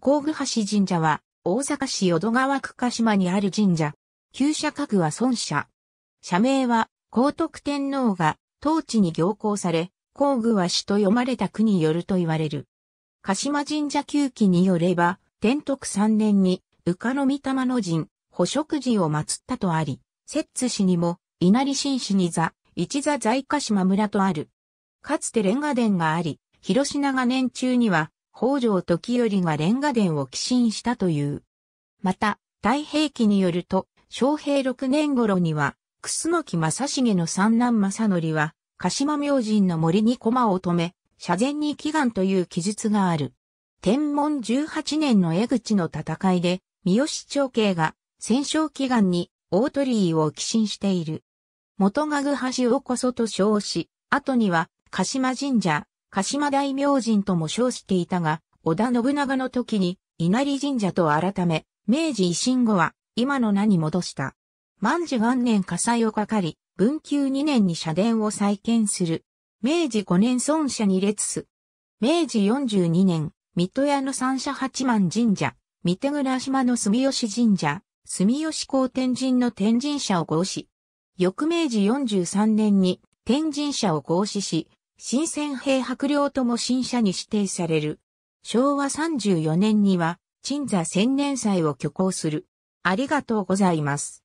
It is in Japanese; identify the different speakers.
Speaker 1: 工具橋神社は、大阪市淀川区鹿島にある神社。旧社格は孫社。社名は、高徳天皇が、当地に行幸され、工具は市と読まれた区によると言われる。鹿島神社旧記によれば、天徳三年に、宇鹿の御霊の神、捕食寺を祀ったとあり、摂津市にも、稲荷新市に座、一座在鹿島村とある。かつてレンガ殿があり、広島が年中には、北条時頼がレンガ殿を寄進したという。また、太平記によると、昭平六年頃には、楠木正成の三男正則は、鹿島明神の森に駒を止め、社前に祈願という記述がある。天文十八年の江口の戦いで、三好長慶が戦勝祈願に大鳥居を寄進している。元賀具橋をこそと称し、後には鹿島神社、鹿島大明神とも称していたが、織田信長の時に稲荷神社と改め、明治維新後は今の名に戻した。万事元年火災をかかり、文久2年に社殿を再建する。明治5年孫社に列す。明治42年、水戸屋の三社八幡神社、三手倉島の住吉神社、住吉公天神の天神社を合祀。翌明治43年に天神社を合祀し、新鮮兵白領とも新社に指定される。昭和34年には、鎮座千年祭を挙行する。ありがとうございます。